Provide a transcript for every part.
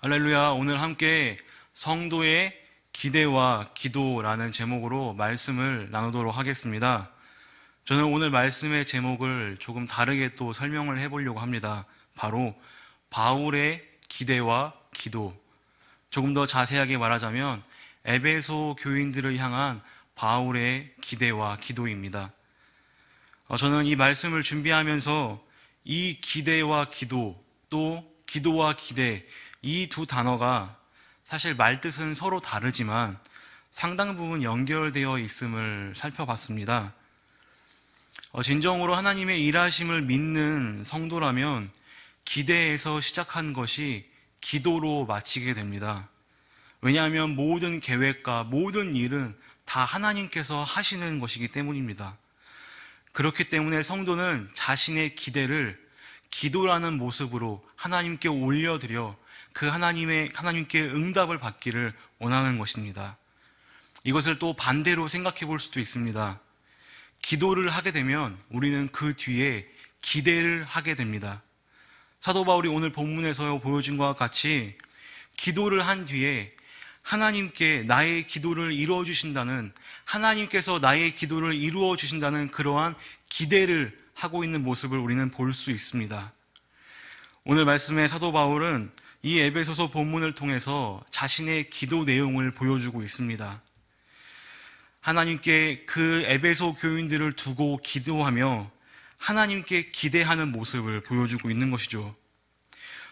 할렐루야. 오늘 함께 성도의 기대와 기도라는 제목으로 말씀을 나누도록 하겠습니다. 저는 오늘 말씀의 제목을 조금 다르게 또 설명을 해보려고 합니다. 바로 바울의 기대와 기도. 조금 더 자세하게 말하자면 에베소 교인들을 향한 바울의 기대와 기도입니다. 어, 저는 이 말씀을 준비하면서 이 기대와 기도 또 기도와 기대 이두 단어가 사실 말뜻은 서로 다르지만 상당 부분 연결되어 있음을 살펴봤습니다. 어, 진정으로 하나님의 일하심을 믿는 성도라면 기대에서 시작한 것이 기도로 마치게 됩니다. 왜냐하면 모든 계획과 모든 일은 다 하나님께서 하시는 것이기 때문입니다. 그렇기 때문에 성도는 자신의 기대를 기도라는 모습으로 하나님께 올려드려 그 하나님의 하나님께 응답을 받기를 원하는 것입니다. 이것을 또 반대로 생각해 볼 수도 있습니다. 기도를 하게 되면 우리는 그 뒤에 기대를 하게 됩니다. 사도 바울이 오늘 본문에서 보여준 것과 같이 기도를 한 뒤에 하나님께 나의 기도를 이루어 주신다는 하나님께서 나의 기도를 이루어 주신다는 그러한 기대를 하고 있는 모습을 우리는 볼 수 있습니다. 오늘 말씀의 사도 바울은 이 에베소서 본문을 통해서 자신의 기도 내용을 보여주고 있습니다. 하나님께 그 에베소 교인들을 두고 기도하며 하나님께 기대하는 모습을 보여주고 있는 것이죠.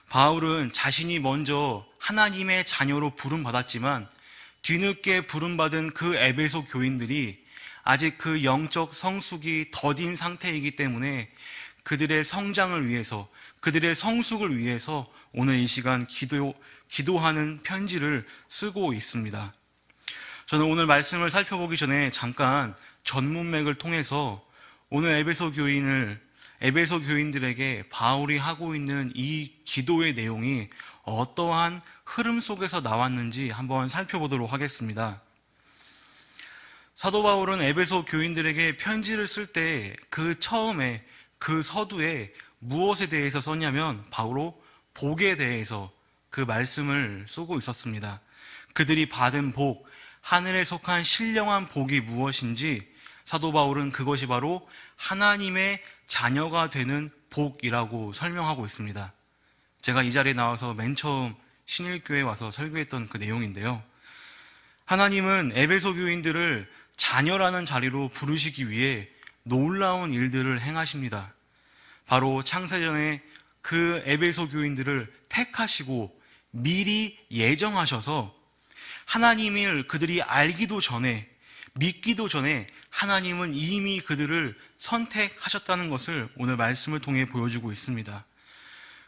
바울은 자신이 먼저 하나님의 자녀로 부름받았지만 뒤늦게 부름받은 그 에베소 교인들이 아직 그 영적 성숙이 더딘 상태이기 때문에 그들의 성장을 위해서, 그들의 성숙을 위해서 오늘 이 시간 기도, 기도하는 편지를 쓰고 있습니다. 저는 오늘 말씀을 살펴보기 전에 잠깐 전문맥을 통해서 오늘 에베소 교인을 에베소 교인들에게 바울이 하고 있는 이 기도의 내용이 어떠한 흐름 속에서 나왔는지 한번 살펴보도록 하겠습니다. 사도 바울은 에베소 교인들에게 편지를 쓸 때 그 처음에 그 서두에 무엇에 대해서 썼냐면 바로 복에 대해서 그 말씀을 쓰고 있었습니다. 그들이 받은 복, 하늘에 속한 신령한 복이 무엇인지 사도 바울은 그것이 바로 하나님의 자녀가 되는 복이라고 설명하고 있습니다. 제가 이 자리에 나와서 맨 처음 신일교회 에 와서 설교했던 그 내용인데요. 하나님은 에베소 교인들을 자녀라는 자리로 부르시기 위해 놀라운 일들을 행하십니다. 바로 창세전에 그 에베소 교인들을 택하시고 미리 예정하셔서 하나님을 그들이 알기도 전에 믿기도 전에 하나님은 이미 그들을 선택하셨다는 것을 오늘 말씀을 통해 보여주고 있습니다.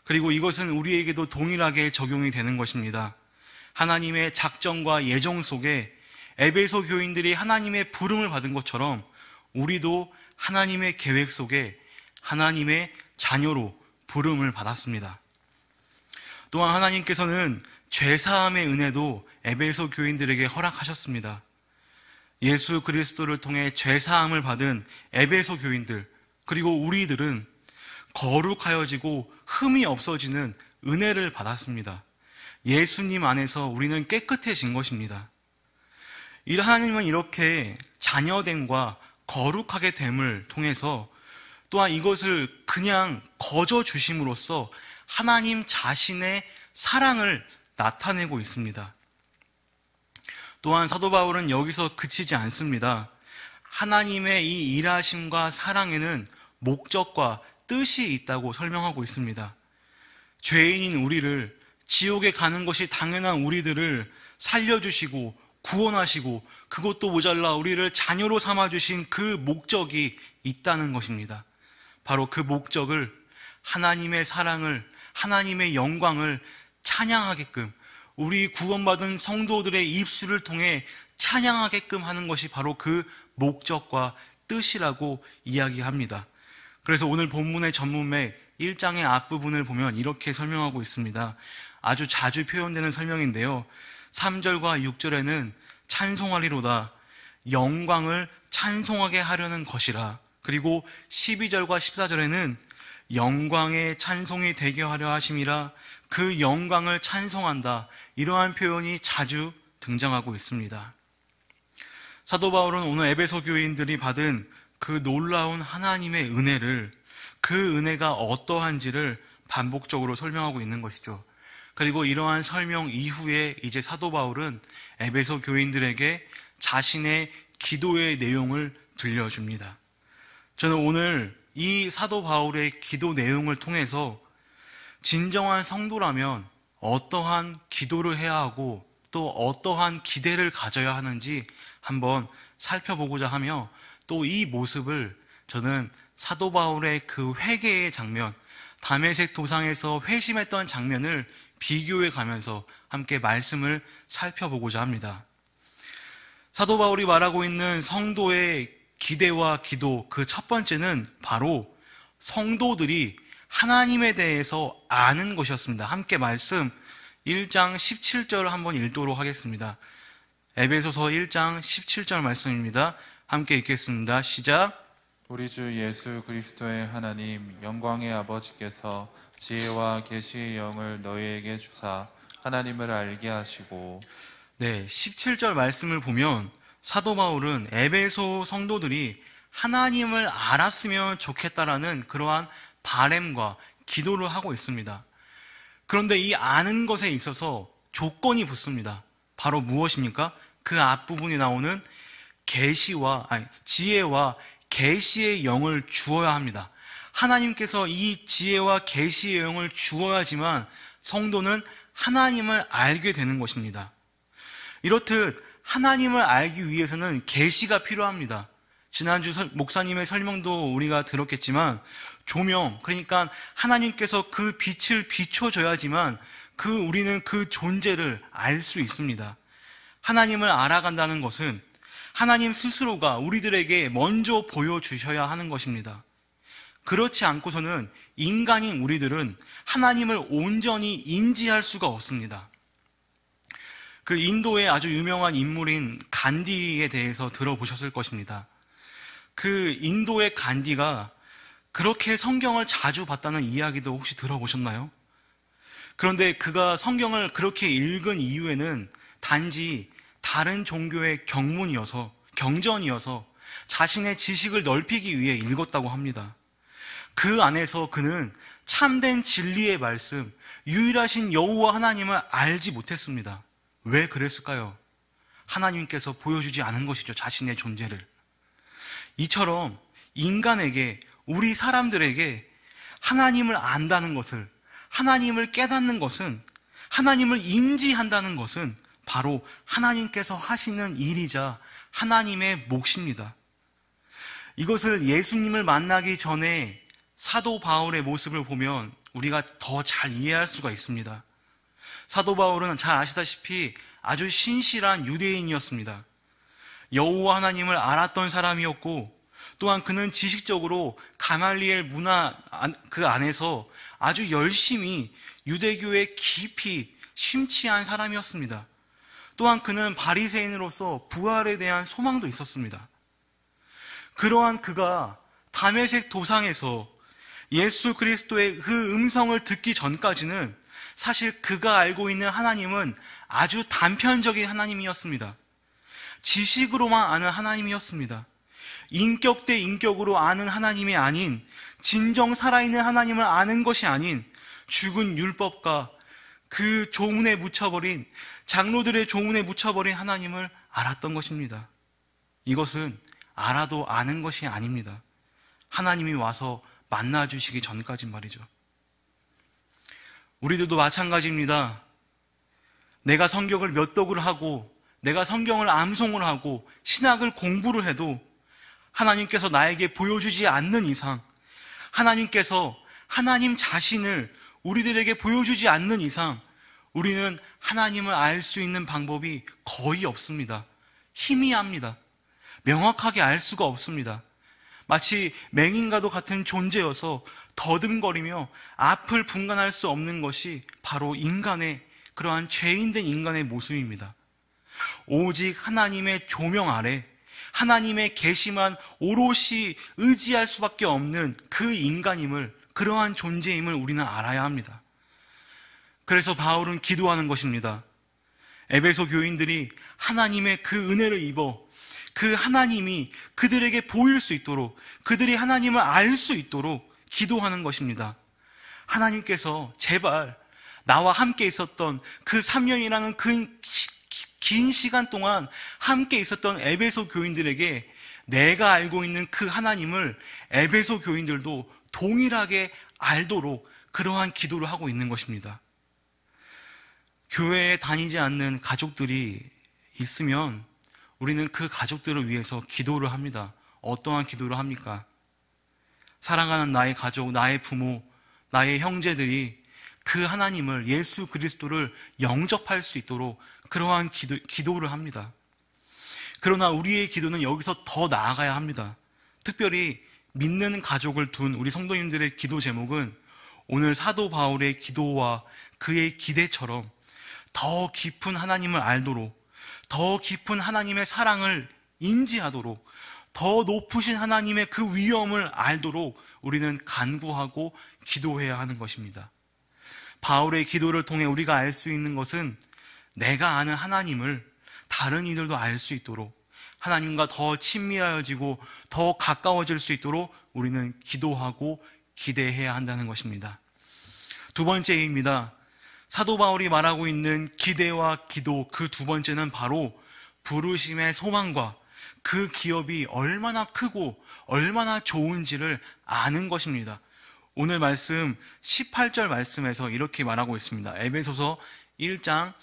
그리고 이것은 우리에게도 동일하게 적용이 되는 것입니다. 하나님의 작정과 예정 속에 에베소 교인들이 하나님의 부름을 받은 것처럼 우리도 하나님의 계획 속에 하나님의 자녀로 부름을 받았습니다. 또한 하나님께서는 죄사함의 은혜도 에베소 교인들에게 허락하셨습니다. 예수 그리스도를 통해 죄사함을 받은 에베소 교인들, 그리고 우리들은 거룩하여지고 흠이 없어지는 은혜를 받았습니다. 예수님 안에서 우리는 깨끗해진 것입니다. 이 하나님은 이렇게 자녀됨과 거룩하게 됨을 통해서 또한 이것을 그냥 거저 주심으로써 하나님 자신의 사랑을 나타내고 있습니다. 또한 사도 바울은 여기서 그치지 않습니다. 하나님의 이 일하심과 사랑에는 목적과 뜻이 있다고 설명하고 있습니다. 죄인인 우리를 지옥에 가는 것이 당연한 우리들을 살려주시고 구원하시고 그것도 모자라 우리를 자녀로 삼아주신 그 목적이 있다는 것입니다. 바로 그 목적을 하나님의 사랑을, 하나님의 영광을 찬양하게끔 우리 구원받은 성도들의 입술을 통해 찬양하게끔 하는 것이 바로 그 목적과 뜻이라고 이야기합니다. 그래서 오늘 본문의 전문맥 1장의 앞부분을 보면 이렇게 설명하고 있습니다. 아주 자주 표현되는 설명인데요. 3절과 6절에는 찬송하리로다. 영광을 찬송하게 하려는 것이라. 그리고 12절과 14절에는 영광의 찬송이 되게 하려 하심이라 그 영광을 찬송한다. 이러한 표현이 자주 등장하고 있습니다. 사도 바울은 오늘 에베소 교인들이 받은 그 놀라운 하나님의 은혜를 그 은혜가 어떠한지를 반복적으로 설명하고 있는 것이죠. 그리고 이러한 설명 이후에 이제 사도 바울은 에베소 교인들에게 자신의 기도의 내용을 들려줍니다. 저는 오늘 이 사도 바울의 기도 내용을 통해서 진정한 성도라면 어떠한 기도를 해야 하고 또 어떠한 기대를 가져야 하는지 한번 살펴보고자 하며 또 이 모습을 저는 사도 바울의 그 회개의 장면, 담에색 도상에서 회심했던 장면을 비교해 가면서 함께 말씀을 살펴보고자 합니다. 사도 바울이 말하고 있는 성도의 기대와 기도 그 첫 번째는 바로 성도들이 하나님에 대해서 아는 것이었습니다. 함께 말씀 1장 17절 을 한번 읽도록 하겠습니다. 에베소서 1장 17절 말씀입니다. 함께 읽겠습니다. 시작. 우리 주 예수 그리스도의 하나님 영광의 아버지께서 지혜와 계시의 영을 너희에게 주사 하나님을 알게 하시고 네, 17절 말씀을 보면 사도 바울은 에베소 성도들이 하나님을 알았으면 좋겠다라는 그러한 바램과 기도를 하고 있습니다. 그런데 이 아는 것에 있어서 조건이 붙습니다. 바로 무엇입니까? 그 앞부분이 나오는 계시와 지혜와 계시의 영을 주어야 합니다. 하나님께서 이 지혜와 계시의 영을 주어야지만 성도는 하나님을 알게 되는 것입니다. 이렇듯 하나님을 알기 위해서는 계시가 필요합니다. 지난주 목사님의 설명도 우리가 들었겠지만 조명 그러니까 하나님께서 그 빛을 비춰줘야지만 그 우리는 그 존재를 알 수 있습니다. 하나님을 알아간다는 것은 하나님 스스로가 우리들에게 먼저 보여주셔야 하는 것입니다. 그렇지 않고서는 인간인 우리들은 하나님을 온전히 인지할 수가 없습니다. 그 인도의 아주 유명한 인물인 간디에 대해서 들어보셨을 것입니다. 그 인도의 간디가 그렇게 성경을 자주 봤다는 이야기도 혹시 들어보셨나요? 그런데 그가 성경을 그렇게 읽은 이유에는 단지 다른 종교의 경문이어서, 경전이어서 자신의 지식을 넓히기 위해 읽었다고 합니다. 그 안에서 그는 참된 진리의 말씀, 유일하신 여호와 하나님을 알지 못했습니다. 왜 그랬을까요? 하나님께서 보여주지 않은 것이죠. 자신의 존재를. 이처럼 인간에게, 우리 사람들에게 하나님을 안다는 것을, 하나님을 깨닫는 것은, 하나님을 인지한다는 것은 바로 하나님께서 하시는 일이자 하나님의 몫입니다. 이것을 예수님을 만나기 전에 사도 바울의 모습을 보면 우리가 더 잘 이해할 수가 있습니다. 사도 바울은 잘 아시다시피 아주 신실한 유대인이었습니다. 여호와 하나님을 알았던 사람이었고 또한 그는 지식적으로 가말리엘 문화 그 안에서 아주 열심히 유대교에 깊이 심취한 사람이었습니다. 또한 그는 바리새인으로서 부활에 대한 소망도 있었습니다. 그러한 그가 담에색 도상에서 예수 그리스도의 그 음성을 듣기 전까지는 사실 그가 알고 있는 하나님은 아주 단편적인 하나님이었습니다. 지식으로만 아는 하나님이었습니다. 인격 대 인격으로 아는 하나님이 아닌 진정 살아있는 하나님을 아는 것이 아닌 죽은 율법과 그 조문에 묻혀버린 장로들의 조문에 묻혀버린 하나님을 알았던 것입니다. 이것은 알아도 아는 것이 아닙니다. 하나님이 와서 만나주시기 전까지 말이죠. 우리들도 마찬가지입니다. 내가 성경을 몇 독을 하고, 내가 성경을 암송을 하고, 신학을 공부를 해도 하나님께서 나에게 보여주지 않는 이상, 하나님께서 하나님 자신을 우리들에게 보여주지 않는 이상, 우리는 하나님을 알 수 있는 방법이 거의 없습니다. 희미합니다. 명확하게 알 수가 없습니다. 마치 맹인과도 같은 존재여서 더듬거리며 앞을 분간할 수 없는 것이 바로 인간의 그러한 죄인된 인간의 모습입니다. 오직 하나님의 조명 아래 하나님의 계시만 오롯이 의지할 수밖에 없는 그 인간임을 그러한 존재임을 우리는 알아야 합니다. 그래서 바울은 기도하는 것입니다. 에베소 교인들이 하나님의 그 은혜를 입어 그 하나님이 그들에게 보일 수 있도록 그들이 하나님을 알 수 있도록 기도하는 것입니다. 하나님께서 제발 나와 함께 있었던 그 3년이라는 그 긴 시간 동안 함께 있었던 에베소 교인들에게 내가 알고 있는 그 하나님을 에베소 교인들도 동일하게 알도록 그러한 기도를 하고 있는 것입니다. 교회에 다니지 않는 가족들이 있으면 우리는 그 가족들을 위해서 기도를 합니다. 어떠한 기도를 합니까? 사랑하는 나의 가족, 나의 부모, 나의 형제들이 그 하나님을 예수 그리스도를 영접할 수 있도록 그러한 기도, 기도를 합니다. 그러나 우리의 기도는 여기서 더 나아가야 합니다. 특별히 믿는 가족을 둔 우리 성도님들의 기도 제목은 오늘 사도 바울의 기도와 그의 기대처럼 더 깊은 하나님을 알도록 더 깊은 하나님의 사랑을 인지하도록 더 높으신 하나님의 그 위엄을 알도록 우리는 간구하고 기도해야 하는 것입니다. 바울의 기도를 통해 우리가 알 수 있는 것은 내가 아는 하나님을 다른 이들도 알 수 있도록 하나님과 더 친밀하여지고 더 가까워질 수 있도록 우리는 기도하고 기대해야 한다는 것입니다. 두 번째입니다. 사도 바울이 말하고 있는 기대와 기도 그 두 번째는 바로 부르심의 소망과 그 기업이 얼마나 크고 얼마나 좋은지를 아는 것입니다. 오늘 말씀 18절 말씀에서 이렇게 말하고 있습니다. 에베소서 1장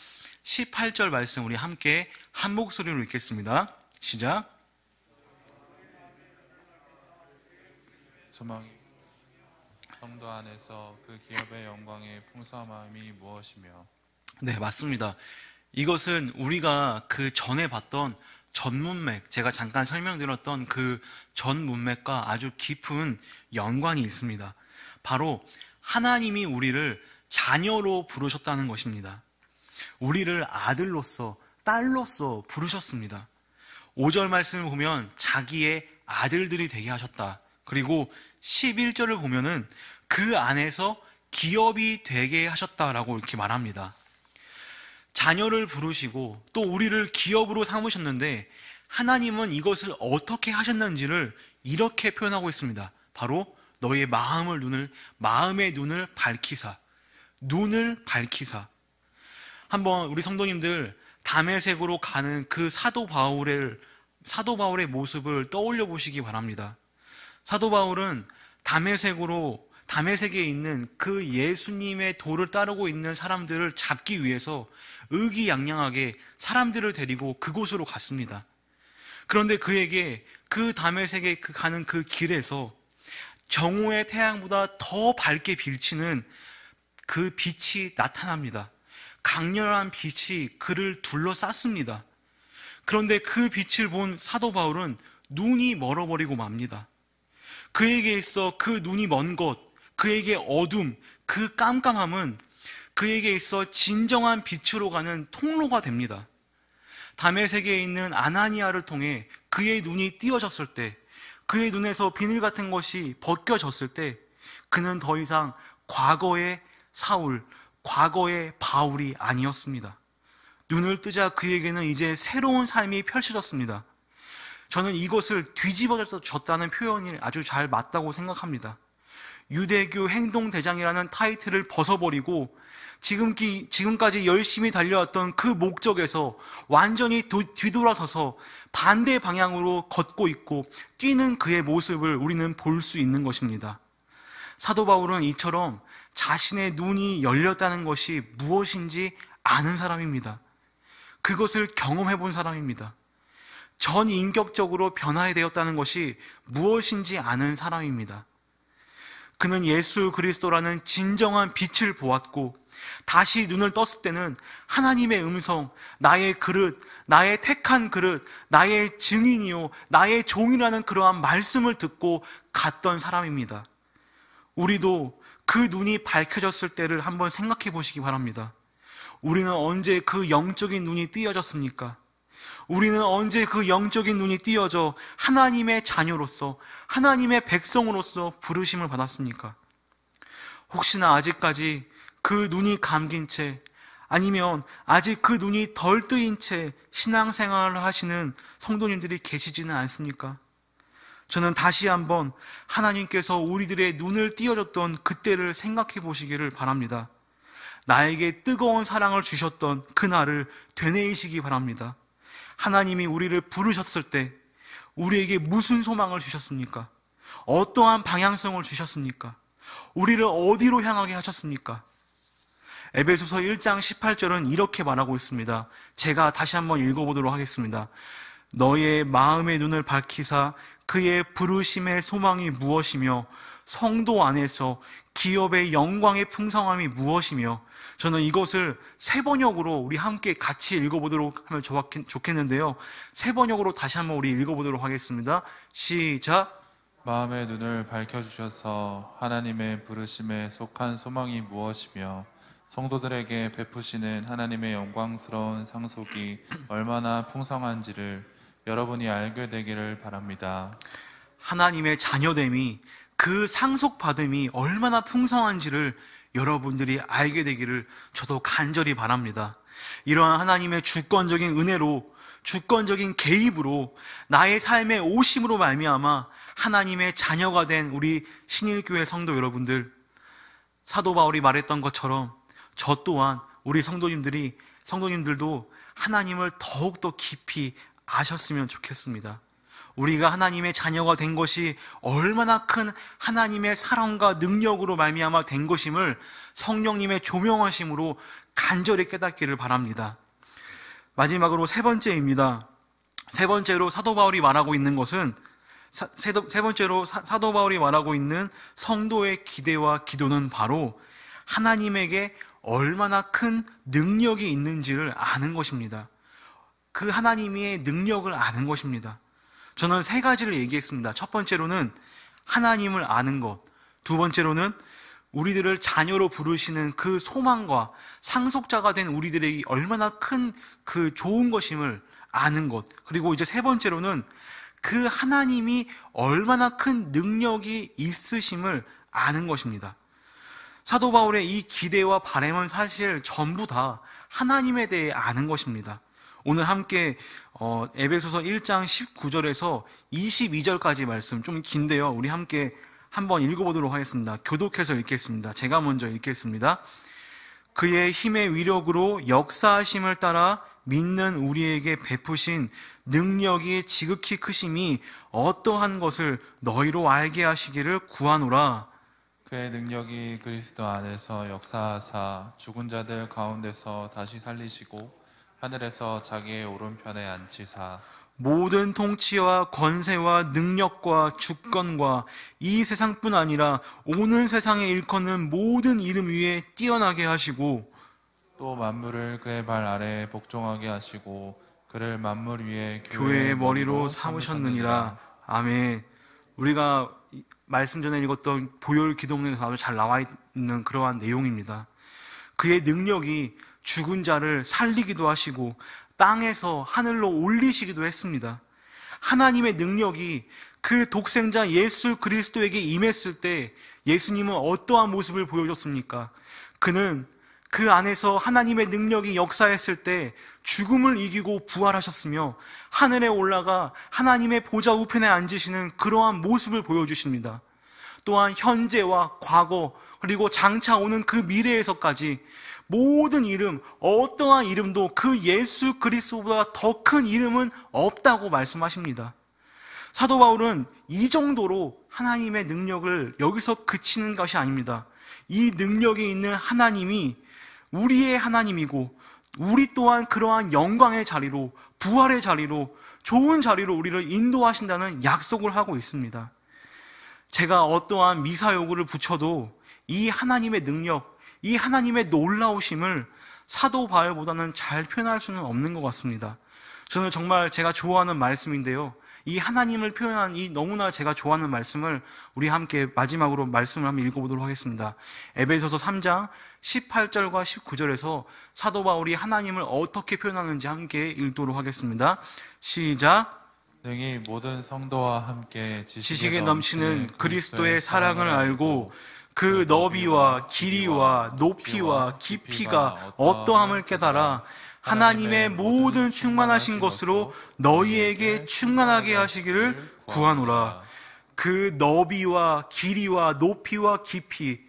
18절 말씀 우리 함께 한 목소리로 읽겠습니다. 시작. 소망이 성도 안에서 그 기업의 영광의 풍성함이 무엇이며 네, 맞습니다. 이것은 우리가 그 전에 봤던 전문맥, 제가 잠깐 설명드렸던 그 전문맥과 아주 깊은 연관이 있습니다. 바로 하나님이 우리를 자녀로 부르셨다는 것입니다. 우리를 아들로서, 딸로서 부르셨습니다. 5절 말씀을 보면 자기의 아들들이 되게 하셨다. 그리고 11절을 보면은 그 안에서 기업이 되게 하셨다라고 이렇게 말합니다. 자녀를 부르시고 또 우리를 기업으로 삼으셨는데 하나님은 이것을 어떻게 하셨는지를 이렇게 표현하고 있습니다. 바로 너의 마음을 눈을 마음의 눈을 밝히사 눈을 밝히사 한번 우리 성도님들 담에색으로 가는 그 사도 바울의 사도 바울의 모습을 떠올려 보시기 바랍니다. 사도 바울은 담에색으로 담에색에 있는 그 예수님의 도를 따르고 있는 사람들을 잡기 위해서 의기양양하게 사람들을 데리고 그곳으로 갔습니다. 그런데 그에게 그 담에색에 그 가는 그 길에서 정오의 태양보다 더 밝게 빌치는 그 빛이 나타납니다. 강렬한 빛이 그를 둘러쌌습니다. 그런데 그 빛을 본 사도 바울은 눈이 멀어버리고 맙니다. 그에게 있어 그 눈이 먼 곳, 그에게 어둠, 그 깜깜함은 그에게 있어 진정한 빛으로 가는 통로가 됩니다. 담의 세계에 있는 아나니아를 통해 그의 눈이 띄어졌을 때, 그의 눈에서 비닐 같은 것이 벗겨졌을 때, 그는 더 이상 과거의 사울, 과거의 바울이 아니었습니다. 눈을 뜨자 그에게는 이제 새로운 삶이 펼쳐졌습니다. 저는 이것을 뒤집어졌다는 표현이 아주 잘 맞다고 생각합니다. 유대교 행동대장이라는 타이틀을 벗어버리고 지금기, 지금까지 열심히 달려왔던 그 목적에서 완전히 뒤돌아서서 반대 방향으로 걷고 있고 뛰는 그의 모습을 우리는 볼 수 있는 것입니다. 사도 바울은 이처럼 자신의 눈이 열렸다는 것이 무엇인지 아는 사람입니다. 그것을 경험해 본 사람입니다. 전인격적으로 변화에 되었다는 것이 무엇인지 아는 사람입니다. 그는 예수 그리스도라는 진정한 빛을 보았고 다시 눈을 떴을 때는 하나님의 음성, 나의 그릇, 나의 택한 그릇, 나의 증인이요, 나의 종이라는 그러한 말씀을 듣고 갔던 사람입니다. 우리도 그 눈이 밝혀졌을 때를 한번 생각해 보시기 바랍니다. 우리는 언제 그 영적인 눈이 띄어졌습니까? 우리는 언제 그 영적인 눈이 띄어져 하나님의 자녀로서 하나님의 백성으로서 부르심을 받았습니까? 혹시나 아직까지 그 눈이 감긴 채 아니면 아직 그 눈이 덜 뜨인 채 신앙생활을 하시는 성도님들이 계시지는 않습니까? 저는 다시 한번 하나님께서 우리들의 눈을 띄어줬던 그때를 생각해 보시기를 바랍니다. 나에게 뜨거운 사랑을 주셨던 그날을 되뇌이시기 바랍니다. 하나님이 우리를 부르셨을 때 우리에게 무슨 소망을 주셨습니까? 어떠한 방향성을 주셨습니까? 우리를 어디로 향하게 하셨습니까? 에베소서 1장 18절은 이렇게 말하고 있습니다. 제가 다시 한번 읽어보도록 하겠습니다. 너의 마음의 눈을 밝히사 그의 부르심의 소망이 무엇이며 성도 안에서 기업의 영광의 풍성함이 무엇이며 저는 이것을 세 번역으로 우리 함께 같이 읽어보도록 하면 좋겠는데요. 세 번역으로 다시 한번 우리 읽어보도록 하겠습니다. 시작. 마음의 눈을 밝혀주셔서 하나님의 부르심에 속한 소망이 무엇이며 성도들에게 베푸시는 하나님의 영광스러운 상속이 얼마나 풍성한지를 여러분이 알게 되기를 바랍니다. 하나님의 자녀됨이 그 상속받음이 얼마나 풍성한지를 여러분들이 알게 되기를 저도 간절히 바랍니다. 이러한 하나님의 주권적인 은혜로 주권적인 개입으로 나의 삶의 오심으로 말미암아 하나님의 자녀가 된 우리 신일교회 성도 여러분들 사도 바울이 말했던 것처럼 저 또한 우리 성도님들이 성도님들도 하나님을 더욱더 깊이 아셨으면 좋겠습니다. 우리가 하나님의 자녀가 된 것이 얼마나 큰 하나님의 사랑과 능력으로 말미암아 된 것임을 성령님의 조명하심으로 간절히 깨닫기를 바랍니다. 마지막으로 세 번째입니다. 세 번째로 사도 바울이 말하고 있는 것은 세 번째로 사도 바울이 말하고 있는 성도의 기대와 기도는 바로 하나님에게 얼마나 큰 능력이 있는지를 아는 것입니다. 그 하나님의 능력을 아는 것입니다. 저는 세 가지를 얘기했습니다. 첫 번째로는 하나님을 아는 것. 두 번째로는 우리들을 자녀로 부르시는 그 소망과 상속자가 된 우리들에게 얼마나 큰 그 좋은 것임을 아는 것. 그리고 이제 세 번째로는 그 하나님이 얼마나 큰 능력이 있으심을 아는 것입니다. 사도 바울의 이 기대와 바램은 사실 전부 다 하나님에 대해 아는 것입니다. 오늘 함께 어, 에베소서 1장 19절에서 22절까지 말씀 좀 긴데요. 우리 함께 한번 읽어보도록 하겠습니다. 교독해서 읽겠습니다. 제가 먼저 읽겠습니다. 그의 힘의 위력으로 역사하심을 따라 믿는 우리에게 베푸신 능력이 지극히 크심이 어떠한 것을 너희로 알게 하시기를 구하노라. 그의 능력이 그리스도 안에서 역사하사 죽은 자들 가운데서 다시 살리시고 하늘에서 자기의 오른편에 앉히사 모든 통치와 권세와 능력과 주권과 이 세상뿐 아니라 오늘 세상에 일컫는 모든 이름 위에 뛰어나게 하시고 또 만물을 그의 발 아래에 복종하게 하시고 그를 만물 위에 교회의 머리로 삼으셨느니라 아멘 우리가 말씀 전에 읽었던 보혈 기도문에서 아주 잘 나와 있는 그러한 내용입니다 그의 능력이 죽은 자를 살리기도 하시고 땅에서 하늘로 올리시기도 했습니다. 하나님의 능력이 그 독생자 예수 그리스도에게 임했을 때 예수님은 어떠한 모습을 보여줬습니까? 그는 그 안에서 하나님의 능력이 역사했을 때 죽음을 이기고 부활하셨으며 하늘에 올라가 하나님의 보좌 우편에 앉으시는 그러한 모습을 보여주십니다. 또한 현재와 과거 그리고 장차 오는 그 미래에서까지 모든 이름, 어떠한 이름도 그 예수 그리스도보다 더 큰 이름은 없다고 말씀하십니다. 사도 바울은 이 정도로 하나님의 능력을 여기서 그치는 것이 아닙니다. 이 능력이 있는 하나님이 우리의 하나님이고 우리 또한 그러한 영광의 자리로 부활의 자리로 좋은 자리로 우리를 인도하신다는 약속을 하고 있습니다. 제가 어떠한 미사 요구를 붙여도 이 하나님의 능력, 이 하나님의 놀라우심을 사도 바울보다는 잘 표현할 수는 없는 것 같습니다. 저는 정말 제가 좋아하는 말씀인데요. 이 하나님을 표현한 이 너무나 제가 좋아하는 말씀을 우리 함께 마지막으로 말씀을 한번 읽어보도록 하겠습니다. 에베소서 3장 18절과 19절에서 사도 바울이 하나님을 어떻게 표현하는지 함께 읽도록 하겠습니다. 시작. 능히 모든 성도와 함께 지식에, 지식에 넘치는 그리스도의 사랑을 알고 그 너비와 길이와 높이와 깊이가 어떠함을 깨달아 하나님의 모든 충만하신 것으로 너희에게 충만하게 하시기를 구하노라. 그 너비와 길이와 높이와 깊이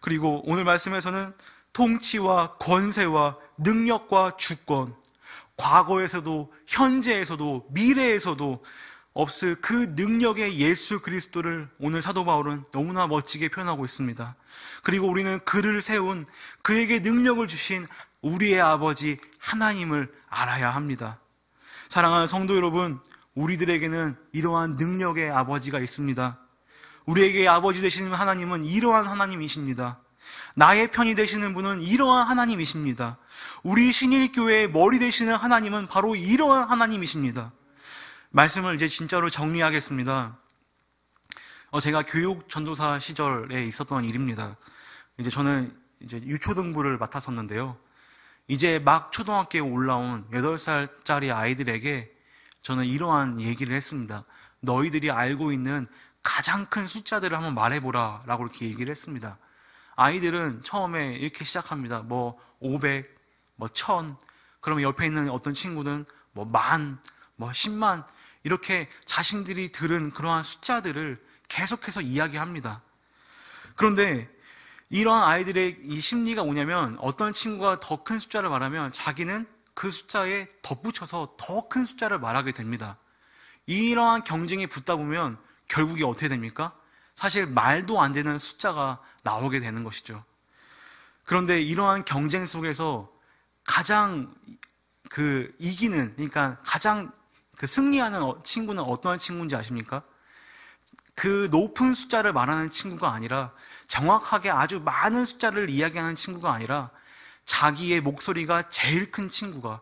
그리고 오늘 말씀에서는 통치와 권세와 능력과 주권 과거에서도 현재에서도 미래에서도 없을 그 능력의 예수 그리스도를 오늘 사도 바울은 너무나 멋지게 표현하고 있습니다. 그리고 우리는 그를 세운 그에게 능력을 주신 우리의 아버지 하나님을 알아야 합니다. 사랑하는 성도 여러분, 우리들에게는 이러한 능력의 아버지가 있습니다. 우리에게 아버지 되시는 하나님은 이러한 하나님이십니다. 나의 편이 되시는 분은 이러한 하나님이십니다. 우리 신일교회의 머리 되시는 하나님은 바로 이러한 하나님이십니다. 말씀을 이제 진짜로 정리하겠습니다. 어, 제가 교육 전도사 시절에 있었던 일입니다. 이제 저는 이제 유초등부를 맡았었는데요. 이제 막 초등학교에 올라온 8살짜리 아이들에게 저는 이러한 얘기를 했습니다. 너희들이 알고 있는 가장 큰 숫자들을 한번 말해보라. 라고 이렇게 얘기를 했습니다. 아이들은 처음에 이렇게 시작합니다. 뭐, 500, 뭐, 1000. 그러면 옆에 있는 어떤 친구는 뭐, 만, 뭐, 10만. 이렇게 자신들이 들은 그러한 숫자들을 계속해서 이야기합니다. 그런데 이러한 아이들의 이 심리가 뭐냐면 어떤 친구가 더 큰 숫자를 말하면 자기는 그 숫자에 덧붙여서 더 큰 숫자를 말하게 됩니다. 이러한 경쟁에 붙다 보면 결국에 어떻게 됩니까? 사실 말도 안 되는 숫자가 나오게 되는 것이죠. 그런데 이러한 경쟁 속에서 가장 그 이기는, 그러니까 가장 그 승리하는 어, 친구는 어떠한 친구인지 아십니까? 그 높은 숫자를 말하는 친구가 아니라 정확하게 아주 많은 숫자를 이야기하는 친구가 아니라 자기의 목소리가 제일 큰 친구가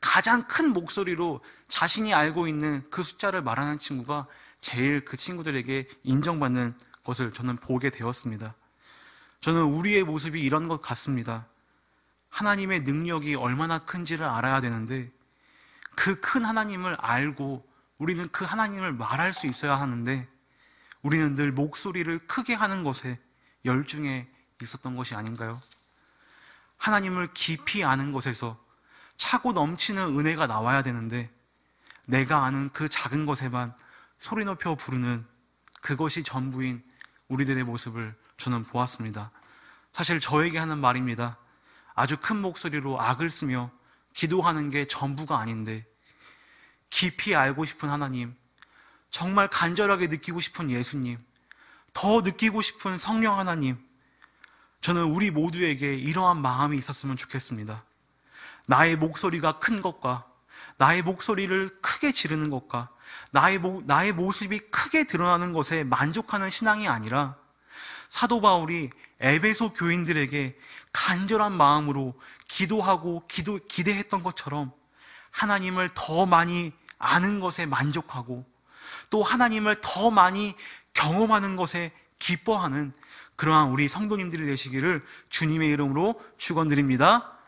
가장 큰 목소리로 자신이 알고 있는 그 숫자를 말하는 친구가 제일 그 친구들에게 인정받는 것을 저는 보게 되었습니다. 저는 우리의 모습이 이런 것 같습니다. 하나님의 능력이 얼마나 큰지를 알아야 되는데 그큰 하나님을 알고 우리는 그 하나님을 말할 수 있어야 하는데 우리는 늘 목소리를 크게 하는 것에 열중에 있었던 것이 아닌가요? 하나님을 깊이 아는 것에서 차고 넘치는 은혜가 나와야 되는데 내가 아는 그 작은 것에만 소리 높여 부르는 그것이 전부인 우리들의 모습을 저는 보았습니다. 사실 저에게 하는 말입니다. 아주 큰 목소리로 악을 쓰며 기도하는 게 전부가 아닌데 깊이 알고 싶은 하나님, 정말 간절하게 느끼고 싶은 예수님, 더 느끼고 싶은 성령 하나님, 저는 우리 모두에게 이러한 마음이 있었으면 좋겠습니다. 나의 목소리가 큰 것과 나의 목소리를 크게 지르는 것과 나의, 모, 나의 모습이 크게 드러나는 것에 만족하는 신앙이 아니라 사도 바울이 에베소 교인들에게 간절한 마음으로 기도하고 기도, 기대했던 것처럼 하나님을 더 많이 아는 것에 만족하고 또 하나님을 더 많이 경험하는 것에 기뻐하는 그러한 우리 성도님들이 되시기를 주님의 이름으로 축원드립니다.